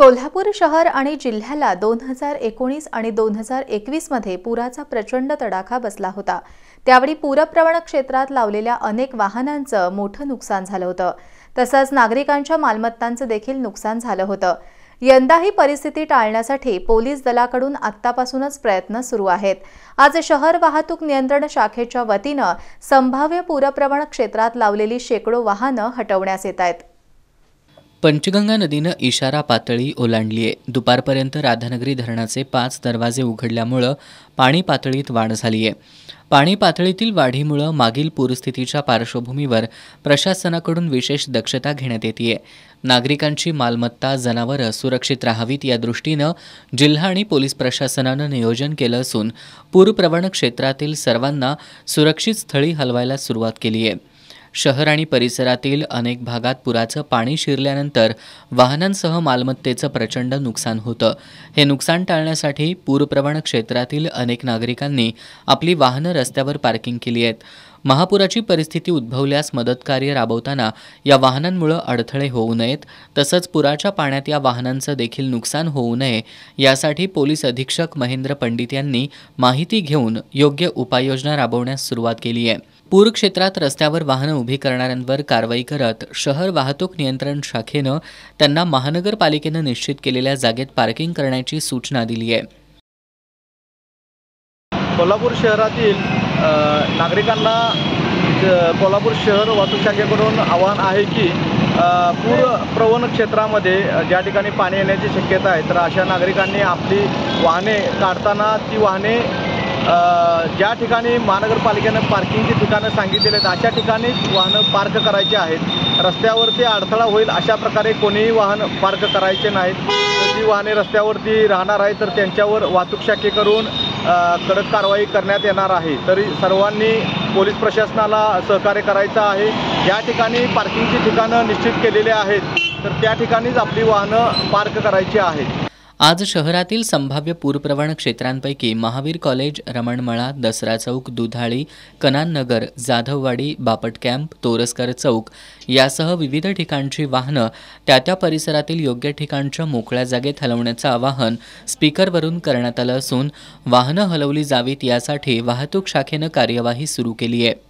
कोल्हापूर शहर आणि जिल्ह्याला दोन हजार एकोणीस आणि दोन हजार एकवीसमध्ये पुराचा प्रचंड तडाखा बसला होता त्यावेळी पूरप्रवण क्षेत्रात लावलेल्या अनेक वाहनांचं मोठं नुकसान झालं होतं तसंच नागरिकांच्या मालमत्तांचं देखील नुकसान झालं होतं यंदा ही परिस्थिती टाळण्यासाठी पोलीस दलाकडून आत्तापासूनच प्रयत्न सुरू आहेत आज शहर वाहतूक नियंत्रण शाखेच्या वतीनं संभाव्य पूरप्रवण क्षेत्रात लावलेली शेकडो वाहनं हटवण्यात येत आहेत पंचगंगा नदीनं इशारा पातळी ओलांडली आहे दुपारपर्यंत राधानगरी धरणाचे पाच दरवाजे उघडल्यामुळं पाणी पातळीत वाढ झाली आहे पाणी पातळीतील वाढीमुळं मागील पूरस्थितीच्या पार्श्वभूमीवर प्रशासनाकडून विशेष दक्षता घेण्यात येते नागरिकांची मालमत्ता जनावरं सुरक्षित राहावीत या दृष्टीनं जिल्हा आणि पोलीस प्रशासनानं नियोजन केलं असून पूरप्रवण क्षेत्रातील सर्वांना सुरक्षित स्थळी हलवायला सुरुवात केली आहे शहर आणि परिसरातील अनेक भागात पुराचं पाणी शिरल्यानंतर वाहनांसह मालमत्तेचं प्रचंड नुकसान होतं हे नुकसान टाळण्यासाठी पूरप्रवण क्षेत्रातील अनेक नागरिकांनी आपली वाहनं रस्त्यावर पार्किंग केली आहेत महापुराची परिस्थिती उद्भवल्यास मदतकार्य राबवताना या वाहनांमुळे अडथळे होऊ नयेत तसंच पुराच्या पाण्यात या वाहनांचं देखील नुकसान होऊ नये यासाठी पोलीस अधीक्षक महेंद्र पंडित यांनी माहिती घेऊन योग्य उपाययोजना राबवण्यास सुरुवात केली आहे पूर क्षेत्रात रस्त्यावर वाहनं उभी करणाऱ्यांवर कारवाई करत शहर वाहतूक नियंत्रण शाखेनं त्यांना महानगरपालिकेनं निश्चित केलेल्या जागेत पार्किंग करण्याची सूचना दिली आहे कोल्हापूर शहरातील नागरिकांना कोल्हापूर शहर वाहतूक शाखेकडून आव्हान आहे की पूर प्रवण क्षेत्रामध्ये ज्या ठिकाणी पाणी येण्याची शक्यता आहे तर अशा नागरिकांनी आपली वाहने काढताना ती वाहने ज्या ठिकाणी महानगरपालिकेनं पार्किंगची ठिकाणं सांगितलेली आहेत अशा ठिकाणीच वाहनं पार्क करायची आहेत रस्त्यावरती अडथळा होईल अशा प्रकारे कोणीही वाहन पार्क करायचे नाहीत जी वाहने रस्त्यावरती राहणार आहेत तर त्यांच्यावर वाहतूक शाखेकडून कडक कारवाई करण्यात येणार आहे तरी सर्वांनी पोलीस प्रशासनाला सहकार्य करायचं आहे ज्या ठिकाणी पार्किंगची ठिकाणं निश्चित केलेली आहेत तर त्या ठिकाणीच आपली वाहनं पार्क करायची आहेत आज शहरातील संभाव्य पूरप्रवण क्षेत्रांपैकी महावीर कॉलेज रमणमळा दसरा चौक दुधाळी कनान नगर जाधववाडी बापट कॅम्प तोरसकर चौक यासह विविध ठिकाणची वाहनं त्या त्या परिसरातील योग्य ठिकाणच्या मोकळ्या जागेत हलवण्याचं आवाहन स्पीकरवरून करण्यात आलं असून वाहनं हलवली जावीत यासाठी वाहतूक शाखेनं कार्यवाही सुरू केली आहे